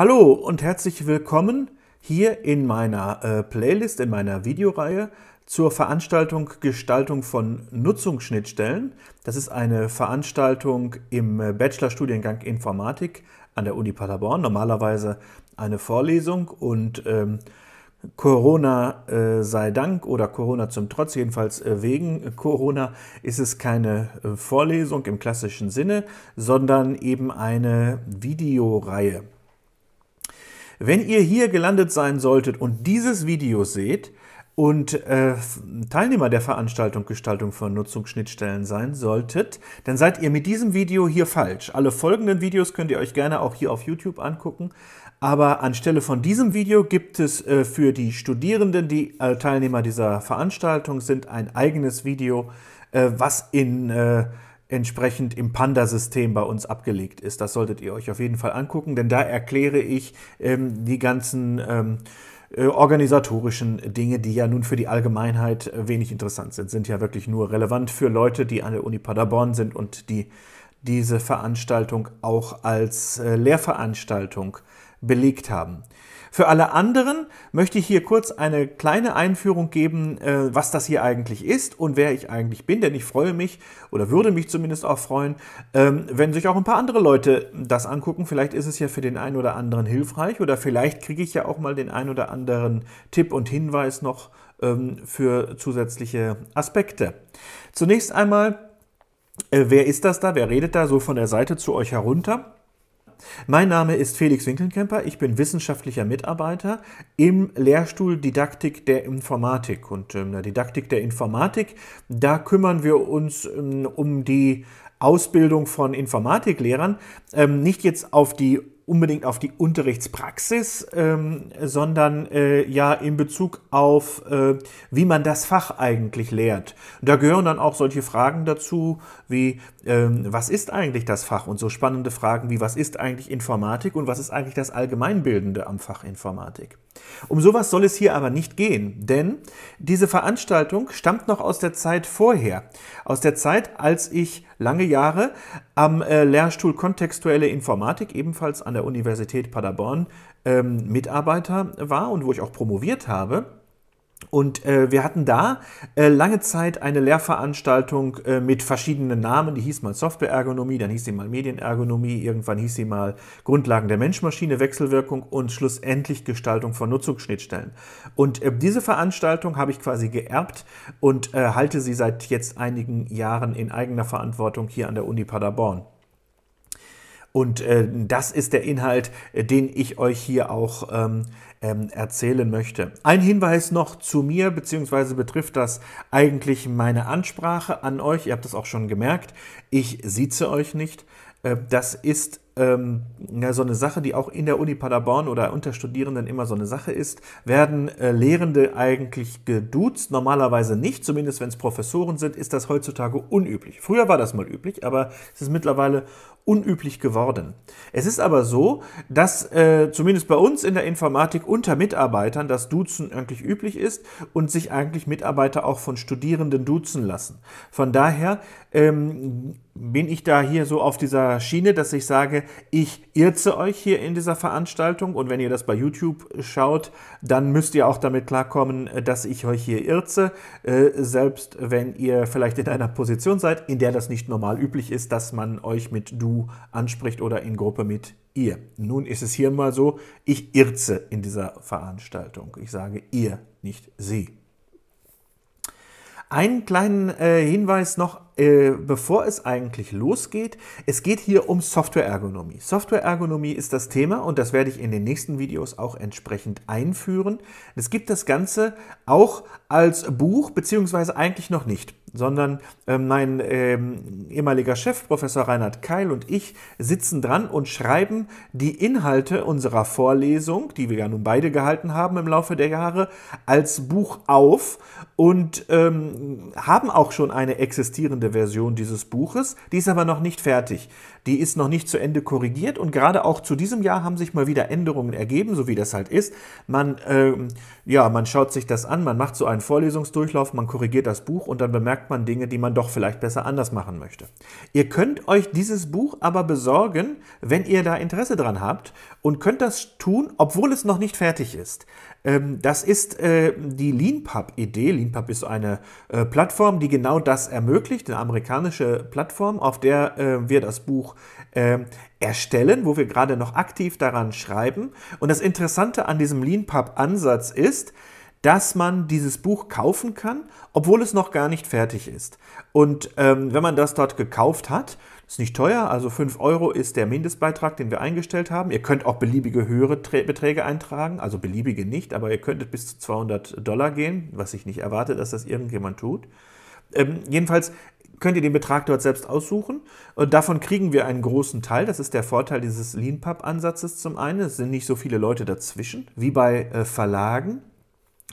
Hallo und herzlich willkommen hier in meiner äh, Playlist, in meiner Videoreihe zur Veranstaltung Gestaltung von Nutzungsschnittstellen. Das ist eine Veranstaltung im äh, Bachelorstudiengang Informatik an der Uni Paderborn. Normalerweise eine Vorlesung und ähm, Corona äh, sei Dank oder Corona zum Trotz, jedenfalls äh, wegen Corona, ist es keine äh, Vorlesung im klassischen Sinne, sondern eben eine Videoreihe. Wenn ihr hier gelandet sein solltet und dieses Video seht, und äh, Teilnehmer der Veranstaltung Gestaltung von Nutzungsschnittstellen sein solltet, dann seid ihr mit diesem Video hier falsch. Alle folgenden Videos könnt ihr euch gerne auch hier auf YouTube angucken. Aber anstelle von diesem Video gibt es äh, für die Studierenden, die äh, Teilnehmer dieser Veranstaltung sind, ein eigenes Video, äh, was in äh, entsprechend im Panda-System bei uns abgelegt ist. Das solltet ihr euch auf jeden Fall angucken, denn da erkläre ich ähm, die ganzen ähm, äh, organisatorischen Dinge, die ja nun für die Allgemeinheit äh, wenig interessant sind, sind ja wirklich nur relevant für Leute, die an der Uni Paderborn sind und die diese Veranstaltung auch als äh, Lehrveranstaltung belegt haben. Für alle anderen möchte ich hier kurz eine kleine Einführung geben, äh, was das hier eigentlich ist und wer ich eigentlich bin, denn ich freue mich oder würde mich zumindest auch freuen, ähm, wenn sich auch ein paar andere Leute das angucken. Vielleicht ist es ja für den einen oder anderen hilfreich oder vielleicht kriege ich ja auch mal den einen oder anderen Tipp und Hinweis noch ähm, für zusätzliche Aspekte. Zunächst einmal, äh, wer ist das da? Wer redet da so von der Seite zu euch herunter? Mein Name ist Felix Winkelkemper, ich bin wissenschaftlicher Mitarbeiter im Lehrstuhl Didaktik der Informatik. Und in ähm, der Didaktik der Informatik, da kümmern wir uns ähm, um die Ausbildung von Informatiklehrern, ähm, nicht jetzt auf die unbedingt auf die Unterrichtspraxis, ähm, sondern äh, ja in Bezug auf, äh, wie man das Fach eigentlich lehrt. Da gehören dann auch solche Fragen dazu, wie ähm, was ist eigentlich das Fach? Und so spannende Fragen wie was ist eigentlich Informatik und was ist eigentlich das Allgemeinbildende am Fach Informatik? Um sowas soll es hier aber nicht gehen, denn diese Veranstaltung stammt noch aus der Zeit vorher, aus der Zeit, als ich lange Jahre am äh, Lehrstuhl Kontextuelle Informatik, ebenfalls an der Universität Paderborn, ähm, Mitarbeiter war und wo ich auch promoviert habe. Und äh, wir hatten da äh, lange Zeit eine Lehrveranstaltung äh, mit verschiedenen Namen. Die hieß mal Softwareergonomie, dann hieß sie mal Medienergonomie, irgendwann hieß sie mal Grundlagen der Mensch-Maschine, Wechselwirkung und schlussendlich Gestaltung von Nutzungsschnittstellen. Und äh, diese Veranstaltung habe ich quasi geerbt und äh, halte sie seit jetzt einigen Jahren in eigener Verantwortung hier an der Uni Paderborn. Und äh, das ist der Inhalt, äh, den ich euch hier auch ähm, ähm, erzählen möchte. Ein Hinweis noch zu mir, beziehungsweise betrifft das eigentlich meine Ansprache an euch. Ihr habt es auch schon gemerkt, ich sieze euch nicht. Äh, das ist ähm, ja, so eine Sache, die auch in der Uni Paderborn oder unter Studierenden immer so eine Sache ist, werden äh, Lehrende eigentlich geduzt? Normalerweise nicht, zumindest wenn es Professoren sind, ist das heutzutage unüblich. Früher war das mal üblich, aber es ist mittlerweile unüblich geworden. Es ist aber so, dass äh, zumindest bei uns in der Informatik unter Mitarbeitern das Duzen eigentlich üblich ist und sich eigentlich Mitarbeiter auch von Studierenden duzen lassen. Von daher ähm, bin ich da hier so auf dieser Schiene, dass ich sage, ich irze euch hier in dieser Veranstaltung und wenn ihr das bei YouTube schaut, dann müsst ihr auch damit klarkommen, äh, dass ich euch hier irze, äh, selbst wenn ihr vielleicht in einer Position seid, in der das nicht normal üblich ist, dass man euch mit Du anspricht oder in Gruppe mit ihr. Nun ist es hier mal so, ich irze in dieser Veranstaltung. Ich sage ihr, nicht sie. Einen kleinen äh, Hinweis noch äh, bevor es eigentlich losgeht, es geht hier um Softwareergonomie. Softwareergonomie ist das Thema und das werde ich in den nächsten Videos auch entsprechend einführen. Es gibt das Ganze auch als Buch, beziehungsweise eigentlich noch nicht, sondern äh, mein äh, ehemaliger Chef, Professor Reinhard Keil und ich sitzen dran und schreiben die Inhalte unserer Vorlesung, die wir ja nun beide gehalten haben im Laufe der Jahre, als Buch auf und ähm, haben auch schon eine existierende Version dieses Buches. Die ist aber noch nicht fertig. Die ist noch nicht zu Ende korrigiert und gerade auch zu diesem Jahr haben sich mal wieder Änderungen ergeben, so wie das halt ist. Man, ähm, ja, man schaut sich das an, man macht so einen Vorlesungsdurchlauf, man korrigiert das Buch und dann bemerkt man Dinge, die man doch vielleicht besser anders machen möchte. Ihr könnt euch dieses Buch aber besorgen, wenn ihr da Interesse dran habt und könnt das tun, obwohl es noch nicht fertig ist. Ähm, das ist äh, die LeanPub-Idee. LeanPub ist eine äh, Plattform, die genau das ermöglicht, amerikanische Plattform, auf der äh, wir das Buch äh, erstellen, wo wir gerade noch aktiv daran schreiben. Und das Interessante an diesem Leanpub-Ansatz ist, dass man dieses Buch kaufen kann, obwohl es noch gar nicht fertig ist. Und ähm, wenn man das dort gekauft hat, ist nicht teuer, also 5 Euro ist der Mindestbeitrag, den wir eingestellt haben. Ihr könnt auch beliebige höhere Beträge eintragen, also beliebige nicht, aber ihr könntet bis zu 200 Dollar gehen, was ich nicht erwarte, dass das irgendjemand tut. Ähm, jedenfalls könnt ihr den Betrag dort selbst aussuchen. Und äh, davon kriegen wir einen großen Teil. Das ist der Vorteil dieses leanpub ansatzes zum einen. Es sind nicht so viele Leute dazwischen, wie bei äh, Verlagen.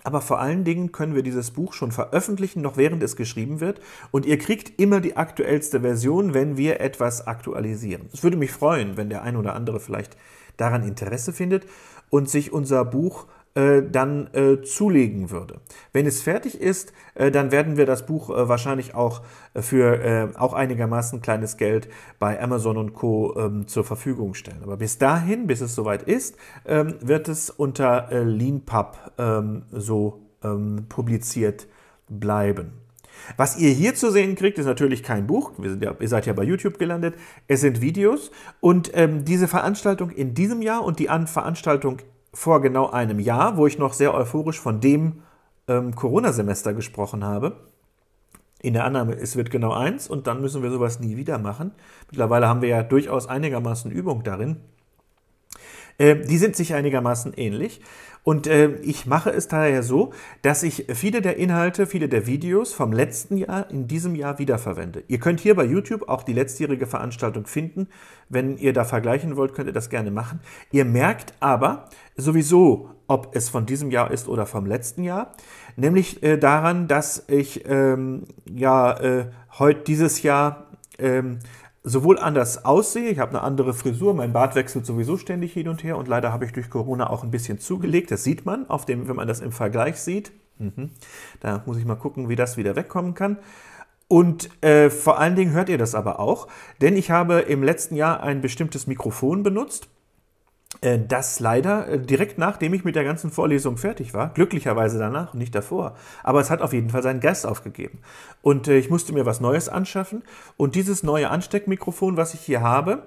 Aber vor allen Dingen können wir dieses Buch schon veröffentlichen, noch während es geschrieben wird. Und ihr kriegt immer die aktuellste Version, wenn wir etwas aktualisieren. Es würde mich freuen, wenn der ein oder andere vielleicht daran Interesse findet und sich unser Buch äh, dann äh, zulegen würde. Wenn es fertig ist, äh, dann werden wir das Buch äh, wahrscheinlich auch äh, für auch einigermaßen kleines Geld bei Amazon und Co. Ähm, zur Verfügung stellen. Aber bis dahin, bis es soweit ist, ähm, wird es unter LeanPub ähm, so ähm, publiziert bleiben. Was ihr hier zu sehen kriegt, ist natürlich kein Buch. Ja, ihr seid ja bei YouTube gelandet. Es sind Videos. Und ähm, diese Veranstaltung in diesem Jahr und die An Veranstaltung vor genau einem Jahr, wo ich noch sehr euphorisch von dem ähm, Corona-Semester gesprochen habe. In der Annahme, es wird genau eins und dann müssen wir sowas nie wieder machen. Mittlerweile haben wir ja durchaus einigermaßen Übung darin. Äh, die sind sich einigermaßen ähnlich. Und äh, ich mache es daher so, dass ich viele der Inhalte, viele der Videos vom letzten Jahr in diesem Jahr wiederverwende. Ihr könnt hier bei YouTube auch die letztjährige Veranstaltung finden. Wenn ihr da vergleichen wollt, könnt ihr das gerne machen. Ihr merkt aber sowieso, ob es von diesem Jahr ist oder vom letzten Jahr, nämlich äh, daran, dass ich ähm, ja äh, heute dieses Jahr ähm, sowohl anders aussehe, ich habe eine andere Frisur, mein Bart wechselt sowieso ständig hin und her und leider habe ich durch Corona auch ein bisschen zugelegt. Das sieht man, auf dem, wenn man das im Vergleich sieht. Mhm. Da muss ich mal gucken, wie das wieder wegkommen kann. Und äh, vor allen Dingen hört ihr das aber auch, denn ich habe im letzten Jahr ein bestimmtes Mikrofon benutzt äh, das leider äh, direkt nachdem ich mit der ganzen Vorlesung fertig war, glücklicherweise danach und nicht davor, aber es hat auf jeden Fall seinen Geist aufgegeben. Und äh, ich musste mir was Neues anschaffen und dieses neue Ansteckmikrofon, was ich hier habe,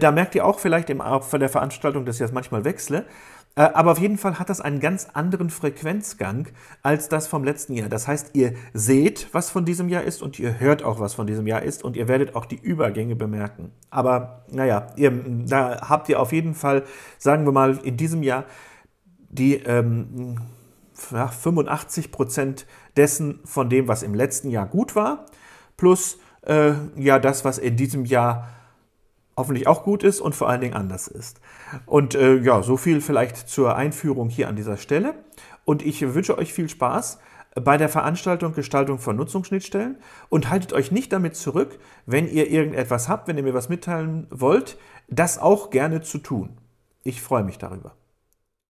da merkt ihr auch vielleicht im Abfall der Veranstaltung, dass ich das manchmal wechsle, äh, aber auf jeden Fall hat das einen ganz anderen Frequenzgang als das vom letzten Jahr. Das heißt, ihr seht, was von diesem Jahr ist und ihr hört auch, was von diesem Jahr ist und ihr werdet auch die Übergänge bemerken. Aber naja, ihr, da habt ihr auf jeden Fall, sagen wir mal, in diesem Jahr die ähm, 85 Prozent dessen von dem, was im letzten Jahr gut war, plus äh, ja das, was in diesem Jahr hoffentlich auch gut ist und vor allen Dingen anders ist. Und äh, ja, so viel vielleicht zur Einführung hier an dieser Stelle. Und ich wünsche euch viel Spaß bei der Veranstaltung Gestaltung von Nutzungsschnittstellen und haltet euch nicht damit zurück, wenn ihr irgendetwas habt, wenn ihr mir was mitteilen wollt, das auch gerne zu tun. Ich freue mich darüber.